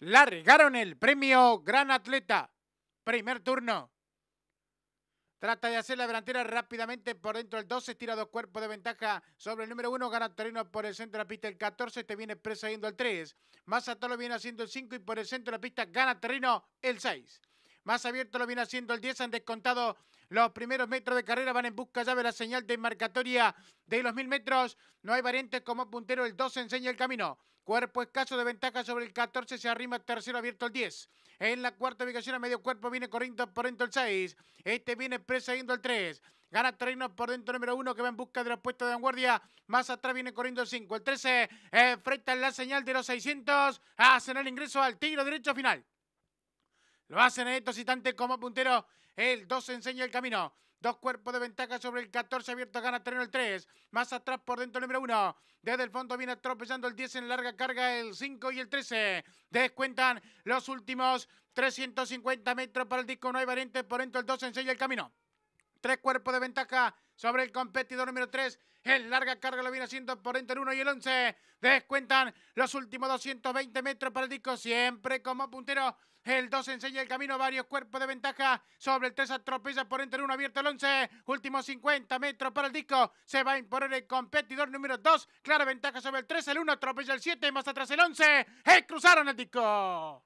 Largaron el premio Gran Atleta. Primer turno. Trata de hacer la delantera rápidamente por dentro del 12. Tira dos cuerpos de ventaja sobre el número 1. Gana Terreno por el centro de la pista el 14. te este viene presa yendo al 3. atado lo viene haciendo el 5 y por el centro de la pista gana Terreno el 6. Más abierto lo viene haciendo el 10. Han descontado los primeros metros de carrera van en busca ya de la señal de marcatoria de los mil metros. No hay variantes como puntero. El 2 enseña el camino. Cuerpo escaso de ventaja sobre el 14, se arrima tercero abierto el 10. En la cuarta ubicación a medio cuerpo viene corriendo por dentro el 6. Este viene yendo el 3. Gana terreno por dentro número 1 que va en busca de la puesta de vanguardia. Más atrás viene corriendo el 5. El 13 enfrenta eh, la señal de los 600. Hacen el ingreso al tiro derecho final. Lo hacen en estos como puntero. El 2 enseña el camino. Dos cuerpos de ventaja sobre el 14 abierto, gana terreno el 3. Más atrás por dentro el número 1. Desde el fondo viene tropezando el 10 en larga carga, el 5 y el 13. Descuentan los últimos 350 metros para el disco. No hay variantes por dentro el 2 enseña el camino. Tres cuerpos de ventaja sobre el competidor número 3. El larga carga lo viene haciendo por entre el 1 y el 11. Descuentan los últimos 220 metros para el disco, siempre como puntero. El 2 enseña el camino, varios cuerpos de ventaja. Sobre el 3 atropella por entre el 1 abierto el 11. Últimos 50 metros para el disco. Se va a imponer el competidor número 2. Clara ventaja sobre el 3. El 1 atropella el 7. Más atrás el 11. ¡Eh! Cruzaron el disco.